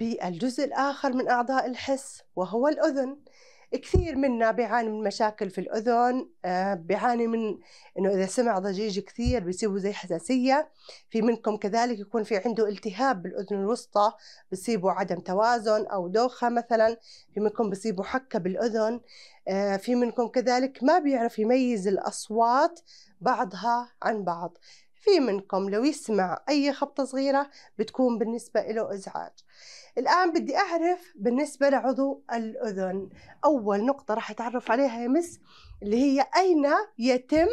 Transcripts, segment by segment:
بالجزء الآخر من أعضاء الحس وهو الأذن كثير منا بيعاني من مشاكل في الأذن آه، بيعاني من إنه إذا سمع ضجيج كثير بيسيبه زي حساسية في منكم كذلك يكون في عنده التهاب بالأذن الوسطى بيسيبه عدم توازن أو دوخة مثلا في منكم بيسيبه حكة بالأذن آه، في منكم كذلك ما بيعرف يميز الأصوات بعضها عن بعض في منكم لو يسمع أي خبطة صغيرة بتكون بالنسبة له إزعاج الآن بدي أعرف بالنسبة لعضو الأذن أول نقطة راح أتعرف عليها يا مس اللي هي أين يتم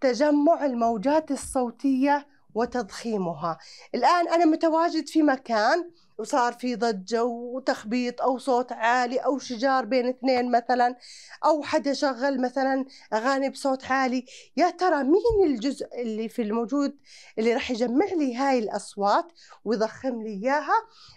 تجمع الموجات الصوتية وتضخيمها الآن أنا متواجد في مكان وصار في ضجة وتخبيط أو صوت عالي أو شجار بين اثنين مثلا أو حدا شغل مثلا أغاني بصوت عالي يا ترى مين الجزء اللي في الموجود اللي راح يجمع لي هاي الأصوات ويضخم لي إياها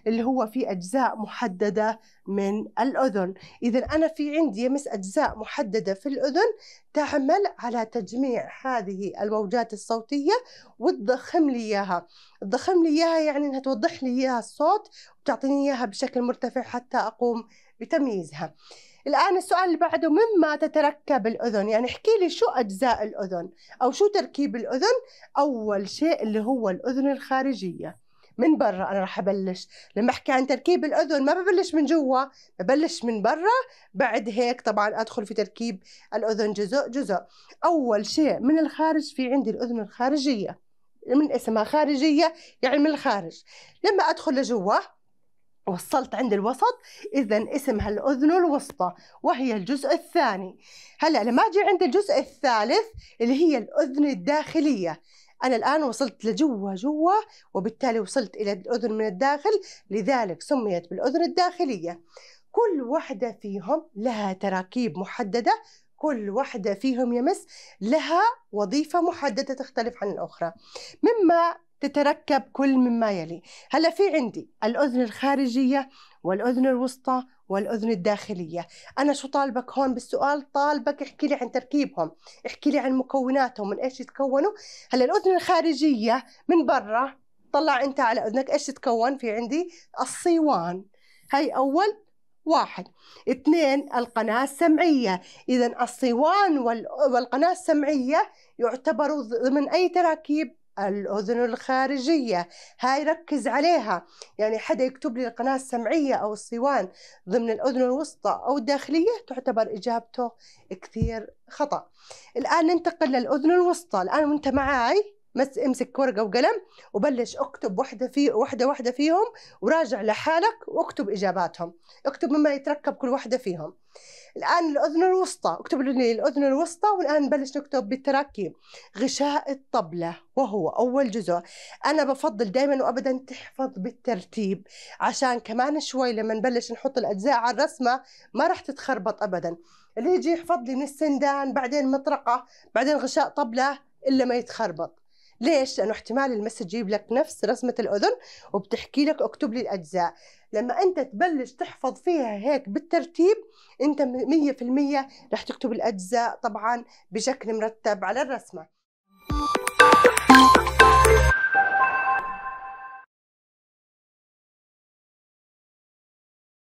اللي هو في أجزاء محددة من الأذن إذا أنا في عندي يمس أجزاء محددة في الأذن تعمل على تجميع هذه الموجات الصوتية وتضخم لي إياها تضخم لي إياها يعني أنها توضح لي إياها الصوت وبتعطيني إياها بشكل مرتفع حتى أقوم بتمييزها الآن السؤال اللي بعده مما تتركب الأذن يعني احكي لي شو أجزاء الأذن أو شو تركيب الأذن أول شيء اللي هو الأذن الخارجية من برا انا راح ابلش لما احكي عن تركيب الاذن ما ببلش من جوا ببلش من برا بعد هيك طبعا ادخل في تركيب الاذن جزء جزء اول شيء من الخارج في عندي الاذن الخارجيه من اسمها خارجية يعني من الخارج لما أدخل لجوا وصلت عند الوسط اذا اسمها الاذن الوسطى وهي الجزء الثاني هلا لما اجي عند الجزء الثالث اللي هي الاذن الداخليه انا الان وصلت لجوا جوا وبالتالي وصلت الى الاذن من الداخل لذلك سميت بالاذن الداخليه كل وحده فيهم لها تراكيب محدده كل واحدة فيهم يمس لها وظيفة محددة تختلف عن الأخرى مما تتركب كل مما يلي هلا في عندي الأذن الخارجية والأذن الوسطى والأذن الداخلية أنا شو طالبك هون بالسؤال طالبك احكي لي عن تركيبهم احكي لي عن مكوناتهم من إيش يتكونوا هلا الأذن الخارجية من برا طلع أنت على أذنك إيش تتكون في عندي الصيوان هاي أول واحد اثنين القناة السمعية إذا الصوان والقناة السمعية يعتبروا ضمن أي تراكيب الأذن الخارجية هاي ركز عليها يعني حدا يكتب لي القناة السمعية أو الصوان ضمن الأذن الوسطى أو الداخلية تعتبر إجابته كثير خطأ الآن ننتقل للأذن الوسطى الآن وانت معاي مس امسك ورقه وقلم وبلش اكتب وحدة في وحدة وحدة فيهم وراجع لحالك واكتب اجاباتهم اكتب مما يتركب كل وحدة فيهم الان الاذن الوسطى اكتب لي الاذن الوسطى والان نبلش نكتب بالتراكيب غشاء الطبله وهو اول جزء انا بفضل دائما وابدا تحفظ بالترتيب عشان كمان شوي لما نبلش نحط الاجزاء على الرسمه ما راح تتخربط ابدا اللي يجي يحفظ لي من السندان بعدين مطرقه بعدين غشاء طبله الا ما يتخربط ليش؟ لأنه احتمال المس تجيب لك نفس رسمة الأذن وبتحكي لك اكتب لي الأجزاء لما أنت تبلش تحفظ فيها هيك بالترتيب أنت 100% رح تكتب الأجزاء طبعا بشكل مرتب على الرسمة